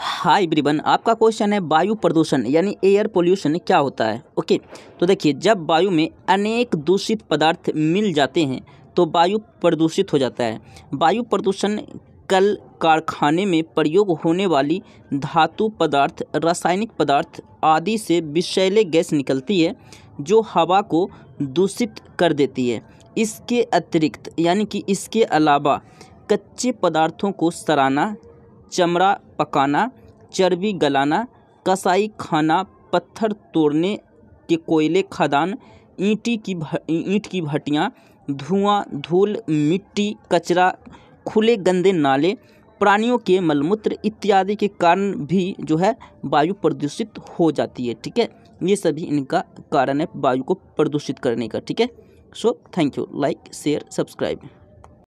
हाय ब्रिबन आपका क्वेश्चन है वायु प्रदूषण यानी एयर पोल्यूशन क्या होता है ओके तो देखिए जब वायु में अनेक दूषित पदार्थ मिल जाते हैं तो वायु प्रदूषित हो जाता है वायु प्रदूषण कल कारखाने में प्रयोग होने वाली धातु पदार्थ रासायनिक पदार्थ आदि से विषैले गैस निकलती है जो हवा को दूषित कर देती है इसके अतिरिक्त यानी कि इसके अलावा कच्चे पदार्थों को सराना चमड़ा पकाना चर्बी गलाना कसाई खाना पत्थर तोड़ने के कोयले खदान ईंटी की ईंट की भट्टियाँ धुआं धूल मिट्टी कचरा खुले गंदे नाले प्राणियों के मलमूत्र इत्यादि के कारण भी जो है वायु प्रदूषित हो जाती है ठीक है ये सभी इनका कारण है वायु को प्रदूषित करने का ठीक है so thank you like share subscribe